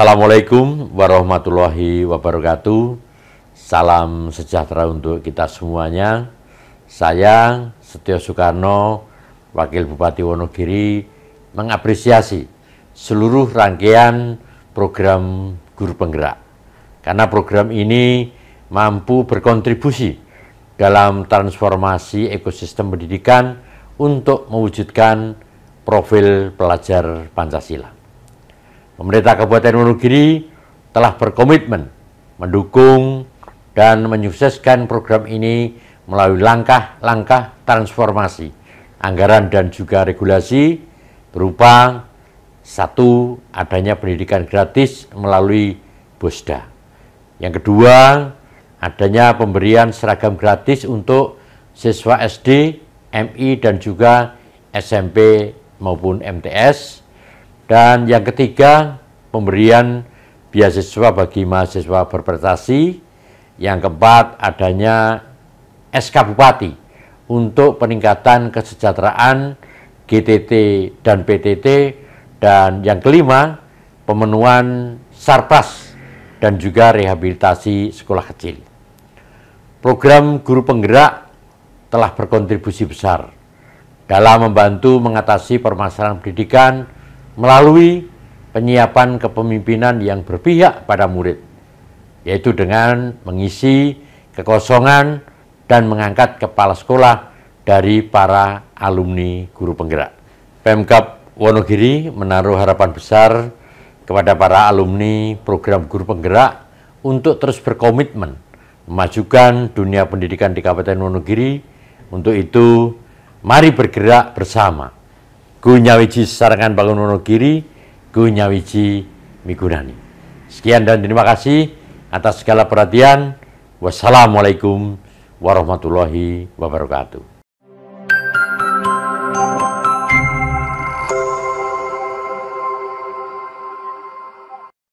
Assalamualaikum warahmatullahi wabarakatuh. Salam sejahtera untuk kita semuanya. Saya Setio Soekarno, Wakil Bupati Wonogiri, mengapresiasi seluruh rangkaian program guru penggerak. Karena program ini mampu berkontribusi dalam transformasi ekosistem pendidikan untuk mewujudkan profil pelajar Pancasila. Pemerintah Kabupaten Wonogiri telah berkomitmen mendukung dan menyukseskan program ini melalui langkah-langkah transformasi anggaran dan juga regulasi berupa satu adanya pendidikan gratis melalui BOSDA. Yang kedua, adanya pemberian seragam gratis untuk siswa SD, MI dan juga SMP maupun MTS. Dan yang ketiga, pemberian beasiswa bagi mahasiswa berprestasi. Yang keempat, adanya SK Bupati untuk peningkatan kesejahteraan GTT dan PTT. Dan yang kelima, pemenuhan sarpas dan juga rehabilitasi sekolah kecil. Program guru penggerak telah berkontribusi besar dalam membantu mengatasi permasalahan pendidikan melalui penyiapan kepemimpinan yang berpihak pada murid, yaitu dengan mengisi kekosongan dan mengangkat kepala sekolah dari para alumni guru penggerak. Pemkap Wonogiri menaruh harapan besar kepada para alumni program guru penggerak untuk terus berkomitmen memajukan dunia pendidikan di Kabupaten Wonogiri. Untuk itu, mari bergerak bersama Gunyawiji Sarangan Bangunono Giri, Gunyawiji Migunani. Sekian dan terima kasih atas segala perhatian. Wassalamualaikum warahmatullahi wabarakatuh.